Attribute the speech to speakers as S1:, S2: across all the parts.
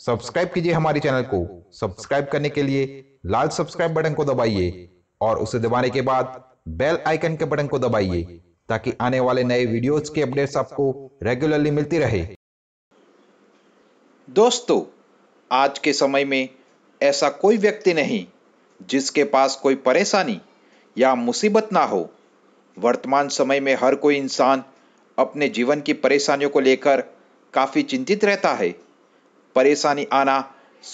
S1: subscribe कीजिए हमारे channel को सब्सक्राइब करने के लिए लाल सब्सक्राइब बटन को दबाइए और उसे दबाने के बाद बेल आइकन के बटन को दबाइए ताकि आने वाले नए वीडियोस के अपडेट्स आपको रेगुलरली मिलती रहे दोस्तों आज के समय में ऐसा कोई व्यक्ति नहीं जिसके पास कोई परेशानी या मुसीबत ना हो वर्तमान समय में हर कोई इंसान अपने जीवन की परेशानियों को लेकर काफ़ी चिंतित रहता है परेशानी आना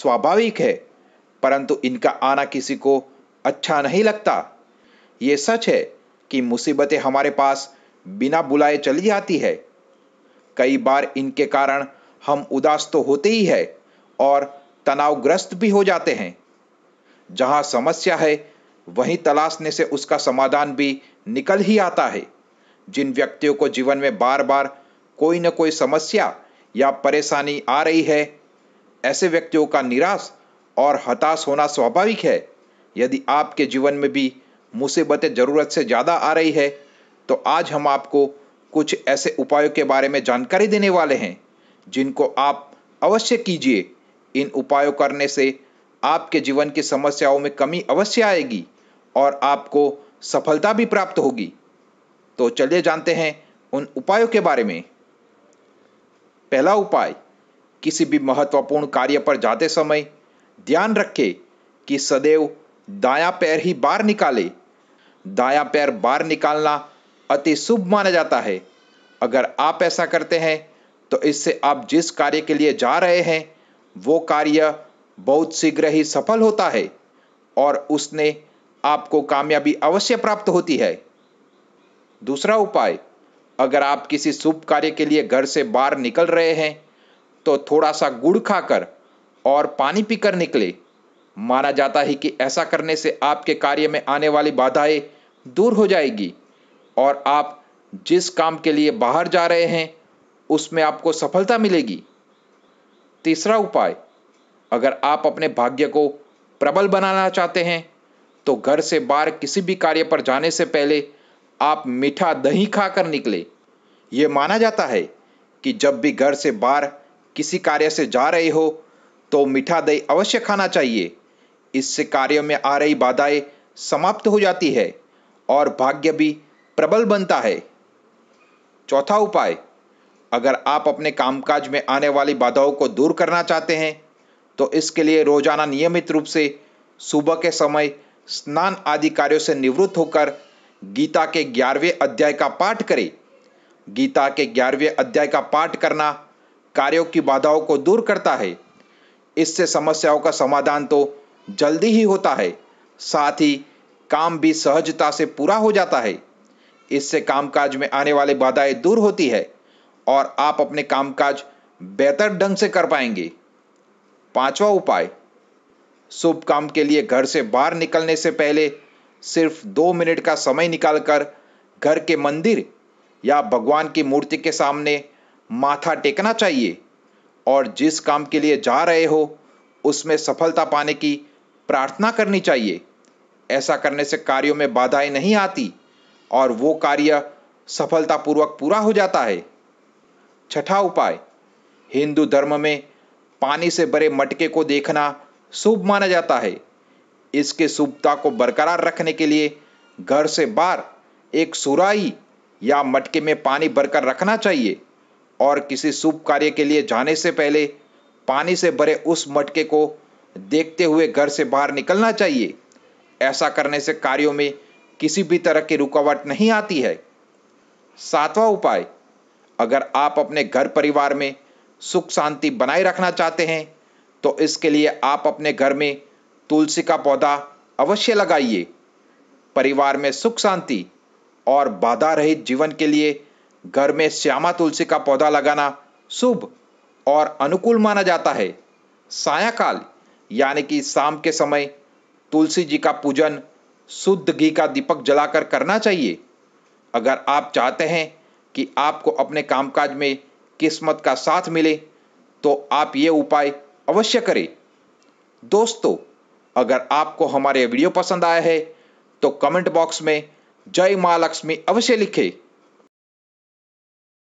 S1: स्वाभाविक है परंतु इनका आना किसी को अच्छा नहीं लगता ये सच है कि मुसीबतें हमारे पास बिना बुलाए चली जाती है कई बार इनके कारण हम उदास तो होते ही है और तनावग्रस्त भी हो जाते हैं जहां समस्या है वहीं तलाशने से उसका समाधान भी निकल ही आता है जिन व्यक्तियों को जीवन में बार बार कोई न कोई समस्या या परेशानी आ रही है ऐसे व्यक्तियों का निराश और हताश होना स्वाभाविक है यदि आपके जीवन में भी मुसीबतें ज़रूरत से ज़्यादा आ रही है तो आज हम आपको कुछ ऐसे उपायों के बारे में जानकारी देने वाले हैं जिनको आप अवश्य कीजिए इन उपायों करने से आपके जीवन की समस्याओं में कमी अवश्य आएगी और आपको सफलता भी प्राप्त होगी तो चलिए जानते हैं उन उपायों के बारे में पहला उपाय किसी भी महत्वपूर्ण कार्य पर जाते समय ध्यान रखें कि सदैव दाया पैर ही बाहर निकाले दाया पैर बाहर निकालना अति शुभ माना जाता है अगर आप ऐसा करते हैं तो इससे आप जिस कार्य के लिए जा रहे हैं वो कार्य बहुत शीघ्र ही सफल होता है और उसने आपको कामयाबी अवश्य प्राप्त होती है दूसरा उपाय अगर आप किसी शुभ कार्य के लिए घर से बाहर निकल रहे हैं तो थोड़ा सा गुड़ खाकर और पानी पीकर निकले माना जाता है कि ऐसा करने से आपके कार्य में आने वाली बाधाएं दूर हो जाएगी और आप जिस काम के लिए बाहर जा रहे हैं उसमें आपको सफलता मिलेगी तीसरा उपाय अगर आप अपने भाग्य को प्रबल बनाना चाहते हैं तो घर से बाहर किसी भी कार्य पर जाने से पहले आप मीठा दही खाकर निकले ये माना जाता है कि जब भी घर से बाहर किसी कार्य से जा रहे हो तो मीठा दही अवश्य खाना चाहिए इससे कार्यों में आ रही बाधाएं समाप्त हो जाती है और भाग्य भी प्रबल बनता है चौथा उपाय अगर आप अपने कामकाज में आने वाली बाधाओं को दूर करना चाहते हैं तो इसके लिए रोजाना नियमित रूप से सुबह के समय स्नान आदि कार्यों से निवृत्त होकर गीता के ग्यारहवें अध्याय का पाठ करें गीता के ग्यारहवें अध्याय का पाठ करना कार्यों की बाधाओं को दूर करता है इससे समस्याओं का समाधान तो जल्दी ही होता है साथ ही काम भी सहजता से पूरा हो जाता है इससे कामकाज में आने वाली बाधाएं दूर होती है और आप अपने कामकाज बेहतर ढंग से कर पाएंगे पांचवा उपाय शुभ काम के लिए घर से बाहर निकलने से पहले सिर्फ दो मिनट का समय निकालकर घर के मंदिर या भगवान की मूर्ति के सामने माथा टेकना चाहिए और जिस काम के लिए जा रहे हो उसमें सफलता पाने की प्रार्थना करनी चाहिए ऐसा करने से कार्यों में बाधाएं नहीं आती और वो कार्य सफलतापूर्वक पूरा हो जाता है छठा उपाय हिंदू धर्म में पानी से भरे मटके को देखना शुभ माना जाता है इसके शुभता को बरकरार रखने के लिए घर से बाहर एक सुराई या मटके में पानी भरकर रखना चाहिए और किसी शुभ कार्य के लिए जाने से पहले पानी से भरे उस मटके को देखते हुए घर से बाहर निकलना चाहिए ऐसा करने से कार्यों में किसी भी तरह की रुकावट नहीं आती है सातवां उपाय अगर आप अपने घर परिवार में सुख शांति बनाए रखना चाहते हैं तो इसके लिए आप अपने घर में तुलसी का पौधा अवश्य लगाइए परिवार में सुख शांति और बाधा रहित जीवन के लिए घर में श्यामा तुलसी का पौधा लगाना शुभ और अनुकूल माना जाता है सायाकाल यानी कि शाम के समय तुलसी जी का पूजन शुद्ध घी का दीपक जलाकर करना चाहिए अगर आप चाहते हैं कि आपको अपने कामकाज में किस्मत का साथ मिले तो आप ये उपाय अवश्य करें दोस्तों अगर आपको हमारे वीडियो पसंद आया है तो कमेंट बॉक्स में जय माँ लक्ष्मी अवश्य लिखें